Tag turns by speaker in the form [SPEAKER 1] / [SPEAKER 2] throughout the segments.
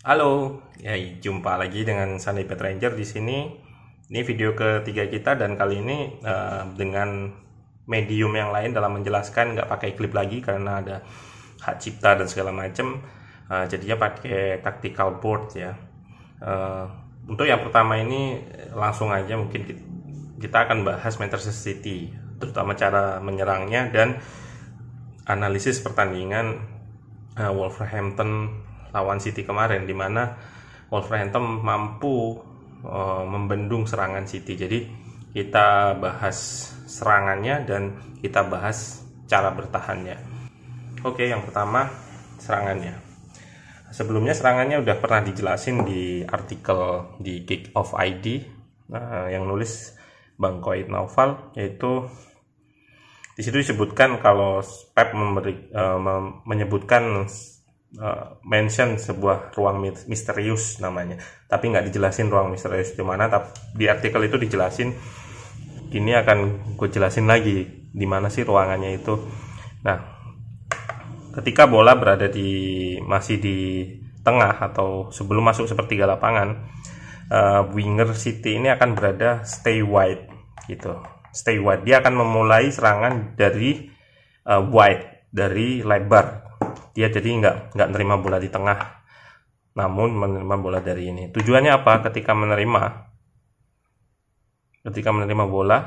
[SPEAKER 1] Halo, ya jumpa lagi dengan Sunday Pet Ranger di sini. Ini video ketiga kita dan kali ini uh, dengan medium yang lain dalam menjelaskan nggak pakai klip lagi karena ada hak cipta dan segala macam. Uh, eh, jadinya pakai tactical board ya. Uh, untuk yang pertama ini langsung aja mungkin kita akan bahas Manchester City, terutama cara menyerangnya dan analisis pertandingan uh, Wolverhampton lawan City kemarin di mana Wolverhampton mampu e, membendung serangan City. Jadi kita bahas serangannya dan kita bahas cara bertahannya. Oke, yang pertama serangannya. Sebelumnya serangannya udah pernah dijelasin di artikel di Kick of ID e, eh, yang nulis Bang Koit Naufal yaitu di situ disebutkan kalau Pep memberi, e, menyebutkan Eh, mention sebuah ruang misterius namanya tapi nggak dijelasin ruang misterius di mana Tapi di artikel itu dijelasin ini akan gue jelasin lagi di mana sih ruangannya itu nah ketika bola berada di masih di tengah atau sebelum masuk sepertiga lapangan uh, winger City ini akan berada stay wide gitu stay wide dia akan memulai serangan dari uh, wide dari lebar dia jadi nggak nggak nerima bola di tengah namun menerima bola dari ini tujuannya apa ketika menerima ketika menerima bola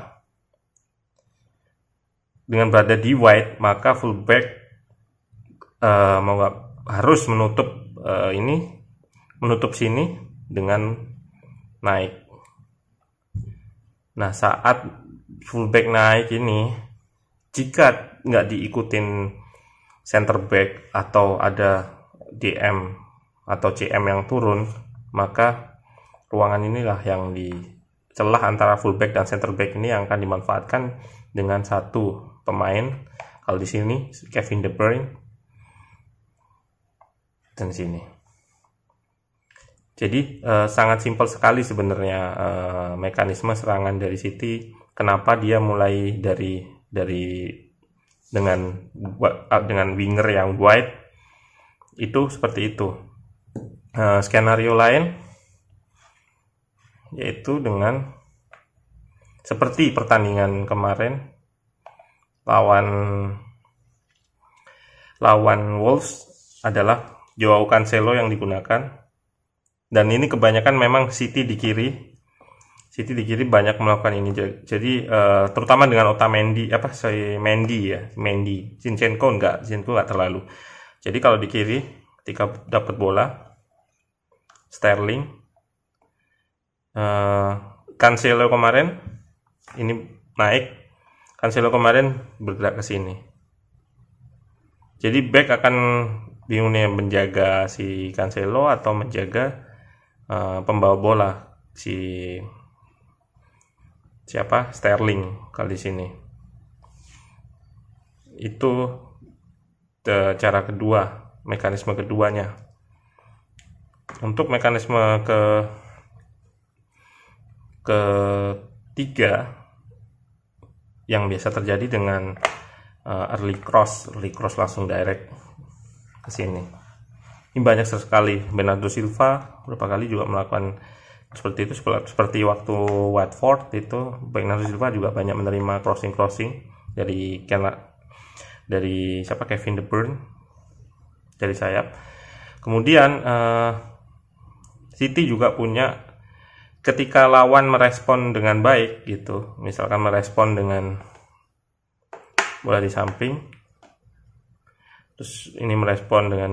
[SPEAKER 1] dengan berada di wide maka fullback uh, mau gak, harus menutup uh, ini menutup sini dengan naik nah saat fullback naik ini jika nggak diikutin center back atau ada DM atau CM yang turun, maka ruangan inilah yang di celah antara full back dan center back ini yang akan dimanfaatkan dengan satu pemain. Kalau di sini Kevin De Bruyne dan sini. Jadi eh, sangat simpel sekali sebenarnya eh, mekanisme serangan dari City. Kenapa dia mulai dari dari dengan uh, dengan winger yang wide itu seperti itu. Uh, skenario lain yaitu dengan seperti pertandingan kemarin lawan lawan Wolves adalah Joao Cancelo yang digunakan dan ini kebanyakan memang City di kiri City di kiri banyak melakukan ini jadi uh, terutama dengan Otamendi apa saya Mendy ya Mendy Zinchenko enggak Zinchenko enggak terlalu jadi kalau di kiri ketika dapat bola Sterling uh, Cancelo kemarin ini naik Cancelo kemarin bergerak ke sini jadi back akan yang menjaga si Cancelo atau menjaga uh, pembawa bola si siapa Sterling kali di sini itu cara kedua mekanisme keduanya untuk mekanisme ke ketiga yang biasa terjadi dengan uh, early cross early cross langsung direct ke sini ini banyak sekali Bernardo Silva berapa kali juga melakukan seperti itu seperti waktu Watford itu Bernardo Silva juga banyak menerima crossing crossing dari Kena dari siapa Kevin De Bruyne dari sayap kemudian uh, City juga punya ketika lawan merespon dengan baik gitu misalkan merespon dengan bola di samping terus ini merespon dengan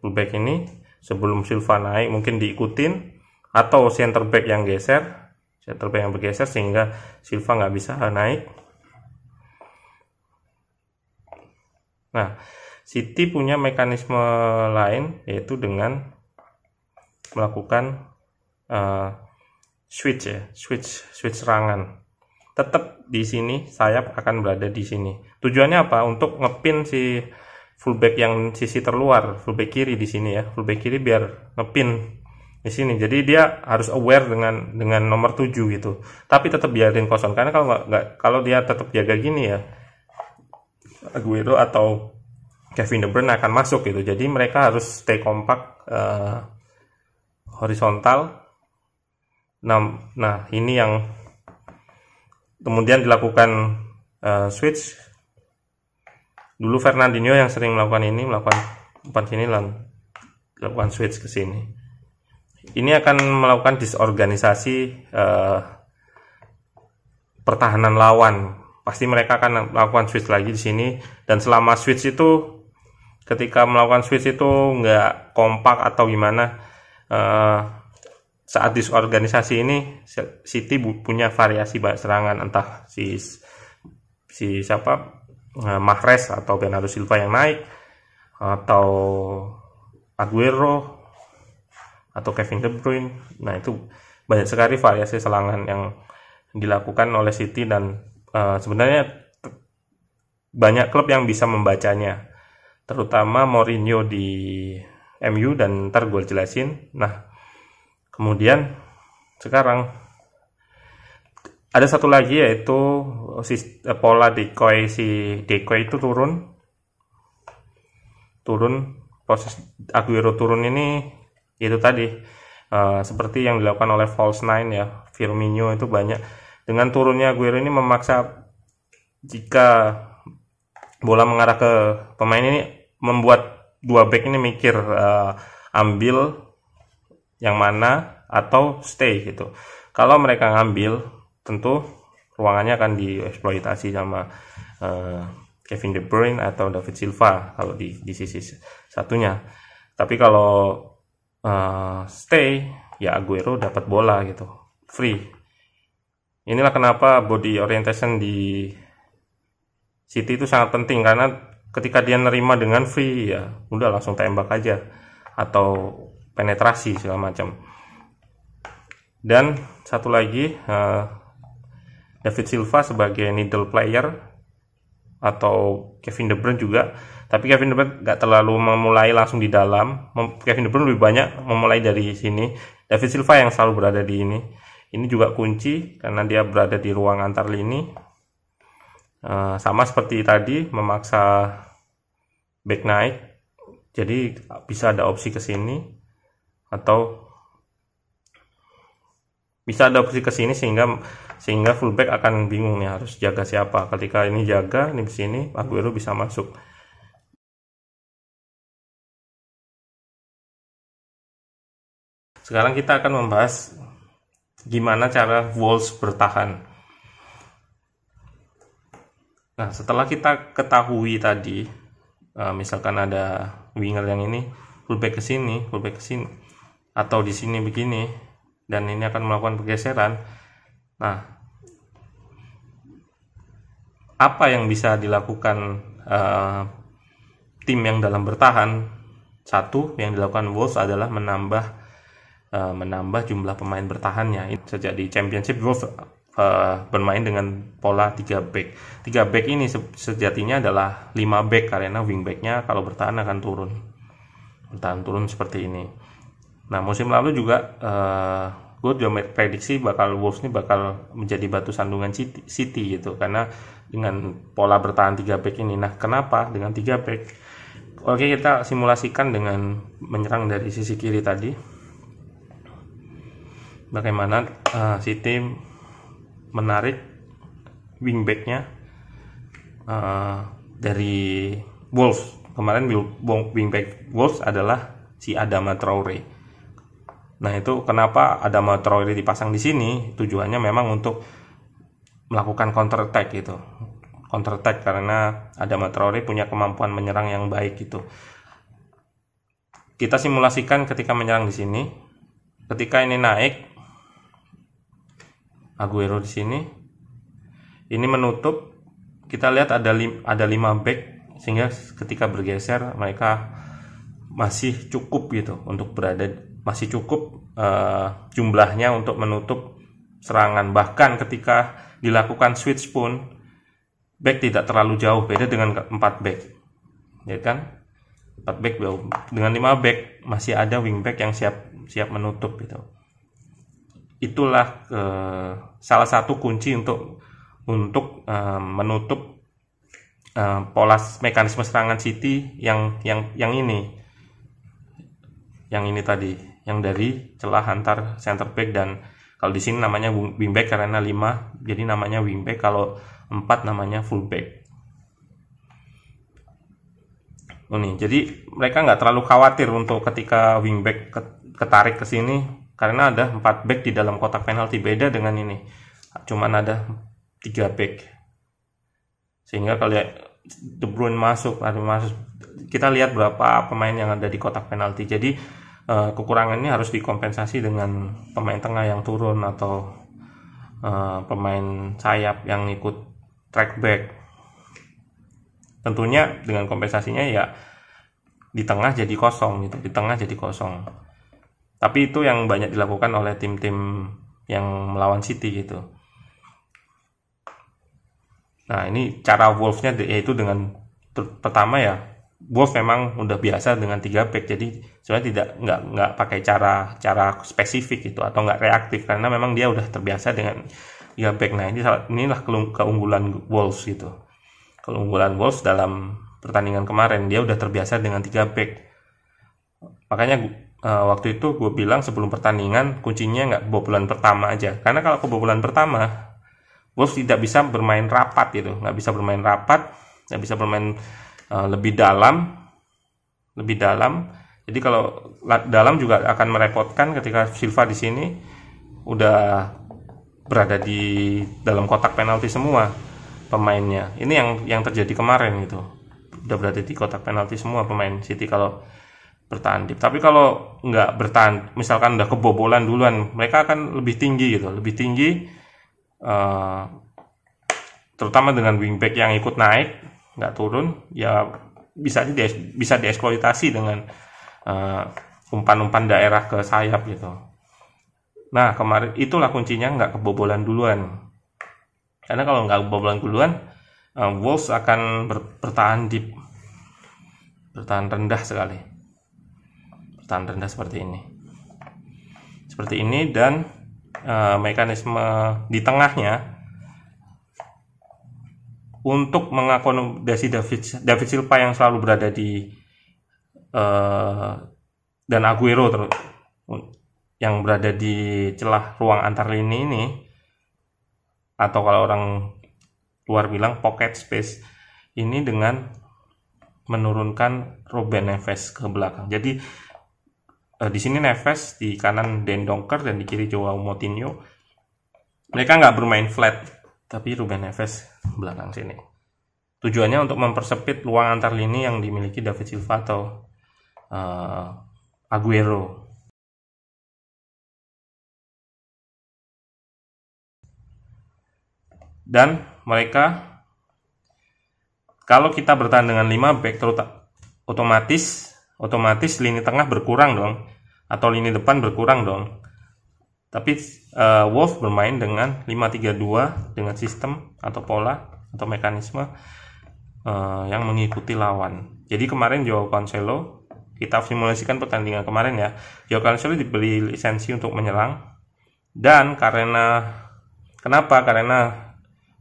[SPEAKER 1] fullback ini sebelum Silva naik mungkin diikutin atau center back yang geser center back yang bergeser sehingga Silva nggak bisa naik nah City punya mekanisme lain yaitu dengan melakukan uh, switch ya switch switch serangan tetap di sini sayap akan berada di sini tujuannya apa untuk ngepin si fullback yang sisi terluar fullback kiri di sini ya fullback kiri biar ngepin di sini jadi dia harus aware dengan dengan nomor 7 gitu tapi tetap biarin kosong karena kalau nggak kalau dia tetap jaga gini ya Aguero atau Kevin De Bruyne akan masuk gitu jadi mereka harus stay kompak uh, horizontal nah, nah ini yang kemudian dilakukan uh, switch dulu Fernandinho yang sering melakukan ini melakukan umpan sini lalu melakukan switch ke sini ini akan melakukan disorganisasi eh, pertahanan lawan. Pasti mereka akan melakukan switch lagi di sini dan selama switch itu ketika melakukan switch itu nggak kompak atau gimana eh, saat disorganisasi ini City punya variasi serangan entah si si siapa eh, Mahrez atau Bernardo Silva yang naik atau Aguero atau Kevin De Bruyne. Nah, itu banyak sekali variasi selangan yang dilakukan oleh City dan uh, sebenarnya banyak klub yang bisa membacanya. Terutama Mourinho di MU dan ntar gue jelasin. Nah, kemudian sekarang ada satu lagi yaitu si, eh, pola decoy si decoy itu turun turun proses Aguero turun ini itu tadi uh, seperti yang dilakukan oleh false nine ya Firmino itu banyak dengan turunnya Aguero ini memaksa jika bola mengarah ke pemain ini membuat dua back ini mikir uh, ambil yang mana atau stay gitu kalau mereka ngambil tentu ruangannya akan dieksploitasi sama uh, Kevin De Bruyne atau David Silva kalau di, di sisi satunya tapi kalau uh, stay ya Aguero dapat bola gitu free inilah kenapa body orientation di City itu sangat penting karena ketika dia nerima dengan free ya udah langsung tembak aja atau penetrasi segala macam dan satu lagi uh, David Silva sebagai needle player atau Kevin De Bruyne juga tapi Kevin De Bruyne nggak terlalu memulai langsung di dalam Kevin De Bruyne lebih banyak memulai dari sini David Silva yang selalu berada di ini ini juga kunci karena dia berada di ruang antar lini uh, sama seperti tadi memaksa back naik jadi bisa ada opsi ke sini atau bisa ada opsi ke sini sehingga sehingga fullback akan bingung nih harus jaga siapa. Ketika ini jaga ini di sini Aguero bisa masuk. Sekarang kita akan membahas gimana cara Wolves bertahan. Nah, setelah kita ketahui tadi, eh, misalkan ada winger yang ini, fullback ke sini, fullback ke sini, atau di sini begini, dan ini akan melakukan pergeseran. Nah, apa yang bisa dilakukan uh, tim yang dalam bertahan? Satu yang dilakukan Wolves adalah menambah uh, menambah jumlah pemain bertahannya. Sejak di Championship Wolves uh, bermain dengan pola 3 back. 3 back ini se sejatinya adalah 5 back karena wing wingbacknya kalau bertahan akan turun. Bertahan turun seperti ini. Nah musim lalu juga uh, gue juga prediksi bakal Wolves ini bakal menjadi batu sandungan City, City gitu karena dengan pola bertahan 3 back ini. Nah kenapa dengan 3 back? Oke kita simulasikan dengan menyerang dari sisi kiri tadi. Bagaimana uh, eh, City menarik wingbacknya uh, eh, dari Wolves kemarin wingback Wolves adalah si Adama Traore Nah, itu kenapa ada Matroiri dipasang di sini? Tujuannya memang untuk melakukan counter attack gitu. Counter attack karena ada Matroiri punya kemampuan menyerang yang baik gitu. Kita simulasikan ketika menyerang di sini. Ketika ini naik Aguero di sini. Ini menutup. Kita lihat ada lim ada 5 back sehingga ketika bergeser mereka masih cukup gitu untuk berada masih cukup uh, jumlahnya untuk menutup serangan. Bahkan ketika dilakukan switch pun back tidak terlalu jauh beda dengan 4 back. Ya kan? 4 back Dengan 5 back masih ada wing back yang siap siap menutup gitu. Itulah uh, salah satu kunci untuk untuk uh, menutup uh, pola mekanisme serangan City yang yang yang ini yang ini tadi yang dari celah antar center back dan kalau di sini namanya wingback karena 5 jadi namanya wingback kalau 4 namanya fullback. Oh nih, jadi mereka nggak terlalu khawatir untuk ketika wingback ketarik ke sini karena ada 4 back di dalam kotak penalti beda dengan ini. Cuman ada 3 back. Sehingga kalau ya, De Bruyne masuk, ada masuk kita lihat berapa pemain yang ada di kotak penalti. Jadi uh, eh, ini harus dikompensasi dengan pemain tengah yang turun atau uh, pemain sayap yang ikut track back. Tentunya dengan kompensasinya ya di tengah jadi kosong gitu, di tengah jadi kosong. Tapi itu yang banyak dilakukan oleh tim-tim yang melawan City gitu. Nah ini cara Wolves-nya yaitu dengan pertama ya Wolf memang udah biasa dengan tiga back jadi soalnya tidak nggak nggak pakai cara cara spesifik gitu atau nggak reaktif karena memang dia udah terbiasa dengan tiga back nah ini inilah keunggulan Wolves gitu keunggulan Wolves dalam pertandingan kemarin dia udah terbiasa dengan tiga back makanya uh, waktu itu gue bilang sebelum pertandingan kuncinya nggak kebobolan pertama aja karena kalau kebobolan pertama Wolves tidak bisa bermain rapat gitu nggak bisa bermain rapat nggak bisa bermain Eh, lebih dalam lebih dalam jadi kalau dalam juga akan merepotkan ketika Silva di sini udah berada di dalam kotak penalti semua pemainnya ini yang yang terjadi kemarin itu, udah berada di kotak penalti semua pemain City kalau bertahan deep. Tapi kalau nggak bertahan, misalkan udah kebobolan duluan, mereka akan lebih tinggi gitu, lebih tinggi. Uh, terutama dengan wingback yang ikut naik, nggak turun ya bisa di bisa dieksploitasi dengan eh, umpan-umpan uh, daerah ke sayap gitu nah kemarin itulah kuncinya nggak kebobolan duluan karena kalau nggak kebobolan duluan uh, Wolves akan ber, bertahan di bertahan rendah sekali bertahan rendah seperti ini seperti ini dan uh, mekanisme di tengahnya untuk mengakomodasi David David Silva yang selalu berada di uh, dan Aguero terus yang berada di celah ruang antar lini ini atau kalau orang luar bilang pocket space ini dengan menurunkan Ruben Neves ke belakang. Jadi uh, di sini Neves di kanan Den dan di kiri Joao Moutinho. Mereka nggak bermain flat tapi Ruben Neves belakang sini. Tujuannya untuk mempersepit luang antar lini yang dimiliki David Silva atau uh, Aguero. Dan mereka kalau kita bertahan dengan 5 back otomatis otomatis lini tengah berkurang dong atau lini depan berkurang dong tapi uh, Wolf bermain dengan 532 dengan sistem atau pola atau mekanisme uh, yang mengikuti lawan. Jadi kemarin Joao Cancelo kita simulasikan pertandingan kemarin ya. Joao Cancelo dibeli lisensi untuk menyerang dan karena kenapa? Karena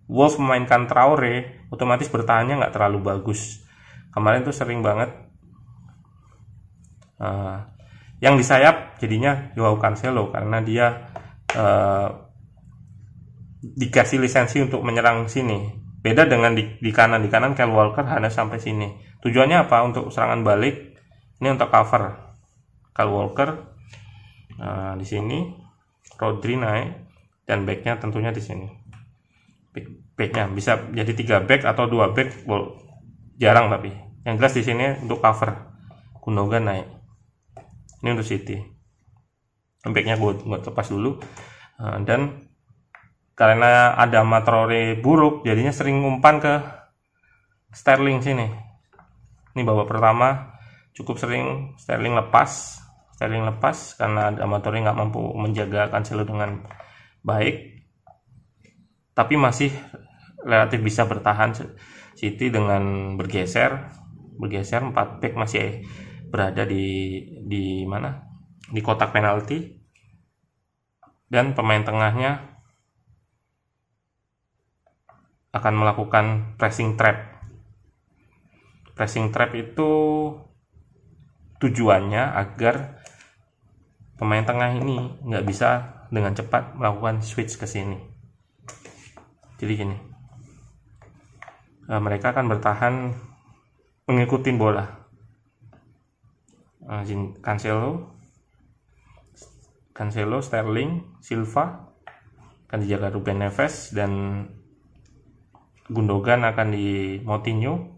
[SPEAKER 1] Wolf memainkan Traore otomatis bertahannya nggak terlalu bagus. Kemarin tuh sering banget uh, yang di sayap jadinya Joao Cancelo karena dia eh, dikasih lisensi untuk menyerang sini. Beda dengan di, di kanan di kanan Kyle Walker hanya sampai sini. Tujuannya apa? Untuk serangan balik. Ini untuk cover. Kyle Walker eh, di sini, Rodri naik dan backnya tentunya di sini. Back, backnya bisa jadi tiga back atau dua back, jarang tapi. Yang jelas di sini untuk cover. Gundogan naik ini untuk City lembeknya gue, gue lepas dulu eh, dan karena ada Matrore buruk jadinya sering umpan ke Sterling sini ini babak pertama cukup sering Sterling lepas Sterling lepas karena ada Matrore nggak mampu menjaga Cancelo dengan baik tapi masih relatif bisa bertahan City dengan bergeser bergeser 4 back masih berada di di mana? Di kotak penalti. Dan pemain tengahnya akan melakukan pressing trap. Pressing trap itu tujuannya agar pemain tengah ini nggak bisa dengan cepat melakukan switch ke sini. Jadi gini, eh, mereka akan bertahan mengikuti bola Eh, Cancelo Cancelo, Sterling, Silva akan dijaga Ruben Neves dan Gundogan akan di Moutinho.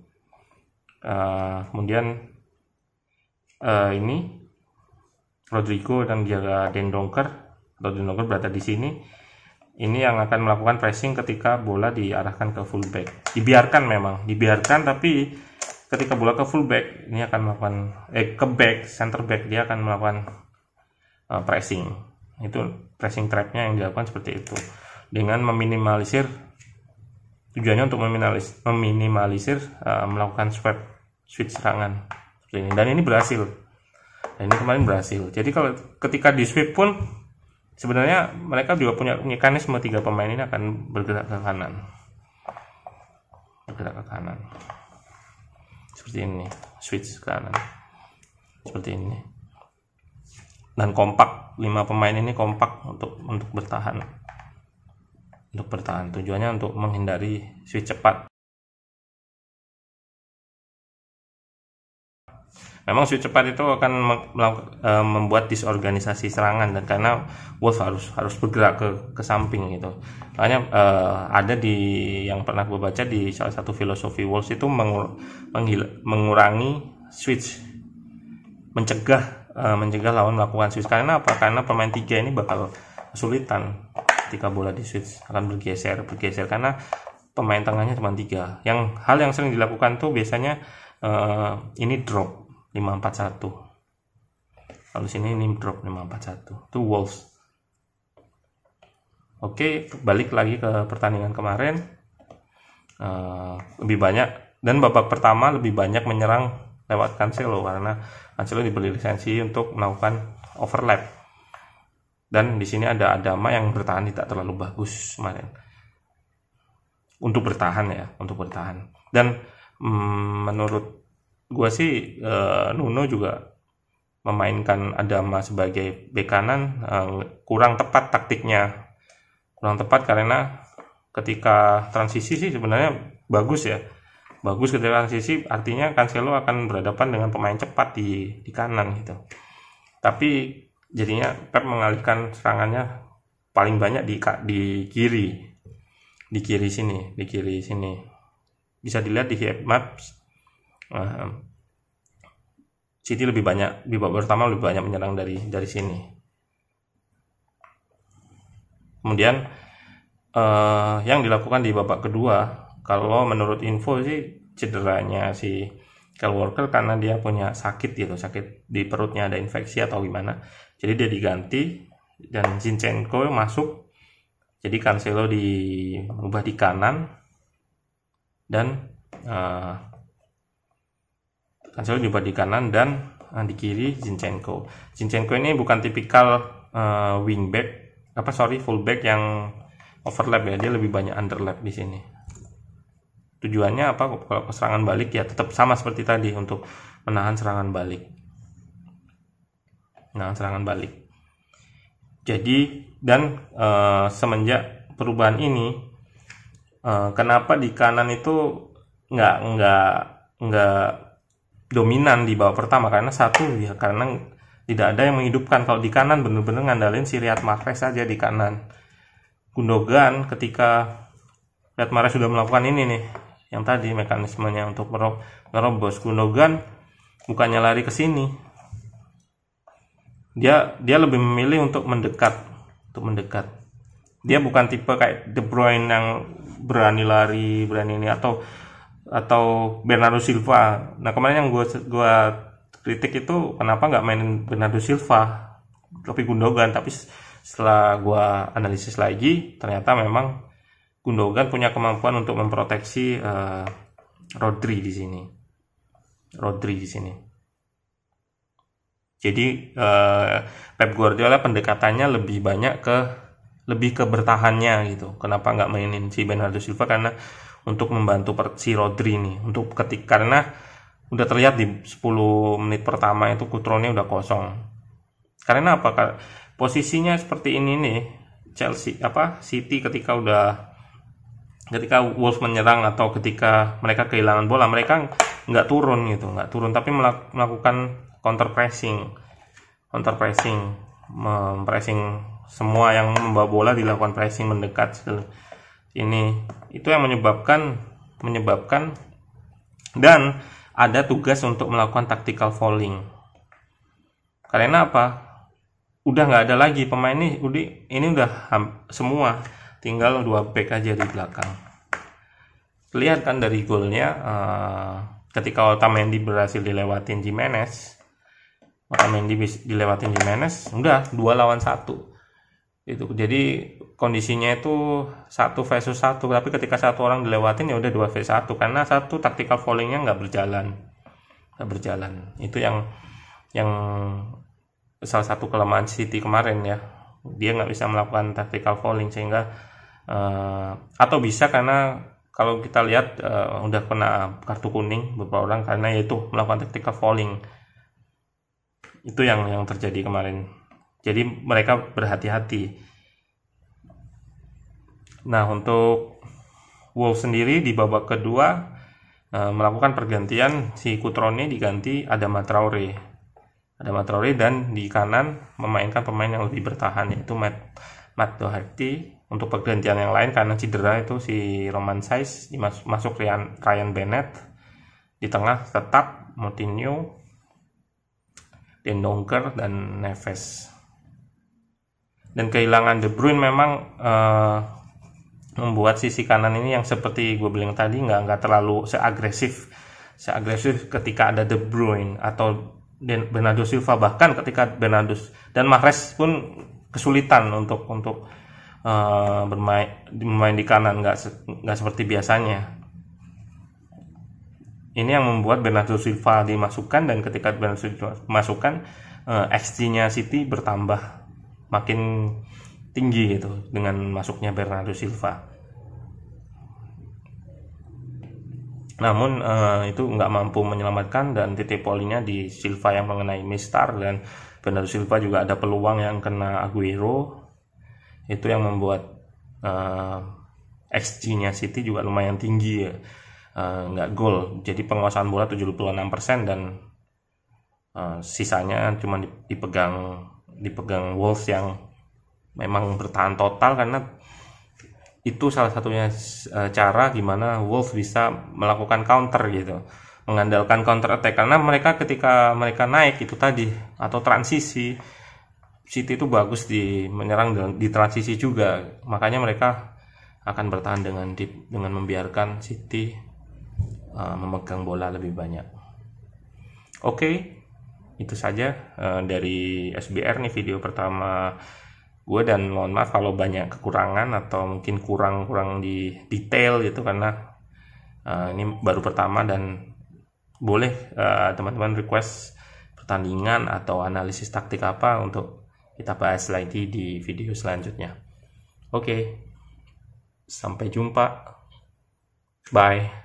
[SPEAKER 1] Uh, kemudian uh, ini Rodrigo dan dijaga Dendonker atau Dendonker berada di sini. Ini yang akan melakukan pressing ketika bola diarahkan ke fullback. Dibiarkan memang, dibiarkan tapi ketika bola ke fullback ini akan melakukan eh ke back center back dia akan melakukan uh, pressing itu pressing trapnya yang dilakukan seperti itu dengan meminimalisir tujuannya untuk meminimalis, meminimalisir uh, melakukan swap switch serangan ini dan ini berhasil dan ini kemarin berhasil jadi kalau ketika di sweep pun sebenarnya mereka juga punya mekanisme tiga pemain ini akan bergerak ke kanan bergerak ke kanan seperti ini switch ke kanan seperti ini dan kompak lima pemain ini kompak untuk untuk bertahan untuk bertahan tujuannya untuk menghindari switch cepat Memang switch cepat itu akan eh, membuat disorganisasi serangan dan karena Wolf harus harus bergerak ke ke samping gitu. Makanya uh, ada di yang pernah gue baca di salah satu filosofi wolf itu mengur, menghil, mengurangi switch, mencegah uh, mencegah lawan melakukan switch. Karena apa? Karena pemain tiga ini bakal kesulitan ketika bola di switch akan bergeser bergeser karena pemain tengahnya cuma tiga. Yang hal yang sering dilakukan tuh biasanya uh, ini drop 541 lalu sini ini drop 541 itu Wolves oke balik lagi ke pertandingan kemarin uh, lebih banyak dan babak pertama lebih banyak menyerang lewat Cancelo karena Cancelo diberi lisensi untuk melakukan overlap dan di sini ada Adama yang bertahan tidak terlalu bagus kemarin untuk bertahan ya untuk bertahan dan mm, menurut gue sih e, Nuno juga memainkan Adama sebagai bek kanan e, kurang tepat taktiknya kurang tepat karena ketika transisi sih sebenarnya bagus ya bagus ketika transisi artinya Cancelo akan berhadapan dengan pemain cepat di di kanan gitu tapi jadinya Pep mengalihkan serangannya paling banyak di di kiri di kiri sini di kiri sini bisa dilihat di heat maps uh, City lebih banyak di babak pertama lebih banyak menyerang dari dari sini. Kemudian eh, yang dilakukan di babak kedua, kalau menurut info sih cederanya si Kyle Walker karena dia punya sakit gitu, sakit di perutnya ada infeksi atau gimana. Jadi dia diganti dan Zinchenko masuk. Jadi Cancelo di di kanan dan eh, Cancelo juga di kanan dan eh, di kiri Zinchenko. Zinchenko ini bukan tipikal uh, eh, wingback apa sorry fullback yang overlap ya dia lebih banyak underlap di sini. Tujuannya apa kalau serangan balik ya tetap sama seperti tadi untuk menahan serangan balik. Nah serangan balik. Jadi dan uh, semenjak perubahan ini uh, kenapa di kanan itu nggak nggak nggak dominan di babak pertama karena satu ya karena tidak ada yang menghidupkan kalau di kanan bener-bener ngandalin si Riyad Mahrez saja di kanan Gundogan ketika Riyad Mahrez sudah melakukan ini nih yang tadi mekanismenya untuk merobos Gundogan bukannya lari ke sini dia dia lebih memilih untuk mendekat untuk mendekat dia bukan tipe kayak De Bruyne yang berani lari berani ini atau atau Bernardo Silva. Nah kemarin yang gue gua kritik itu kenapa nggak mainin Bernardo Silva tapi Gundogan tapi setelah gue analisis lagi ternyata memang Gundogan punya kemampuan untuk memproteksi uh, Rodri di sini Rodri di sini jadi uh, Pep Guardiola pendekatannya lebih banyak ke lebih ke bertahannya gitu kenapa nggak mainin si Bernardo Silva karena untuk membantu si Rodri nih untuk ketik karena udah terlihat di 10 menit pertama itu kutronnya udah kosong. Karena apa? Posisinya seperti ini nih Chelsea apa City ketika udah ketika Wolves menyerang atau ketika mereka kehilangan bola mereka nggak turun gitu nggak turun tapi melakukan counter pressing counter pressing mempressing semua yang membawa bola dilakukan pressing mendekat segala ini itu yang menyebabkan menyebabkan dan ada tugas untuk melakukan tactical falling. karena apa udah nggak ada lagi pemain ini udah ini udah semua tinggal dua back aja di belakang lihat kan dari golnya uh, ketika Otamendi berhasil dilewatin Jimenez Otamendi dilewatin Jimenez udah dua lawan satu itu jadi kondisinya itu satu versus satu tapi ketika satu orang dilewatin ya udah dua versus satu karena satu taktikal fallingnya nggak berjalan nggak berjalan itu yang yang salah satu kelemahan City kemarin ya dia nggak bisa melakukan taktikal falling sehingga uh, atau bisa karena kalau kita lihat uh, udah kena kartu kuning beberapa orang karena yaitu melakukan taktikal falling itu yang yang terjadi kemarin jadi mereka berhati-hati. Nah, untuk Wolves sendiri di babak kedua e, melakukan pergantian si Kutrone diganti ada Traore. ada Traore dan di kanan memainkan pemain yang lebih bertahan yaitu Matt, Matt Doherty. Untuk pergantian yang lain karena cedera itu si Roman Saiz masuk Ryan, Ryan Bennett. Di tengah tetap Moutinho, Dendonker dan Neves dan kehilangan De Bruyne memang uh, membuat sisi kanan ini yang seperti gue bilang tadi nggak nggak terlalu seagresif seagresif ketika ada De Bruyne atau Bernardo Silva bahkan ketika Bernardo dan Mahrez pun kesulitan untuk untuk uh, bermain bermain di kanan nggak nggak seperti biasanya ini yang membuat Bernardo Silva dimasukkan dan ketika Bernardo Silva masukkan uh, eh, XG-nya City bertambah makin tinggi gitu dengan masuknya Bernardo Silva. Namun eh, itu nggak mampu menyelamatkan dan titik polinya di Silva yang mengenai Mistar dan Bernardo Silva juga ada peluang yang kena Aguero itu yang membuat eh, XG-nya City juga lumayan tinggi ya eh, nggak gol jadi penguasaan bola 76% dan eh, sisanya cuma dipegang dipegang Wolves yang memang bertahan total karena itu salah satunya eh, cara gimana Wolves bisa melakukan counter gitu mengandalkan counter attack karena mereka ketika mereka naik itu tadi atau transisi City itu bagus di menyerang di transisi juga makanya mereka akan bertahan dengan deep dengan membiarkan City uh, memegang bola lebih banyak. Oke, okay, itu saja uh, dari SBR nih video pertama gue dan mohon maaf kalau banyak kekurangan atau mungkin kurang-kurang di detail gitu karena uh, ini baru pertama dan boleh eh, teman-teman uh, request pertandingan atau analisis taktik apa untuk kita bahas lagi di video selanjutnya. Oke, okay. sampai jumpa. Bye.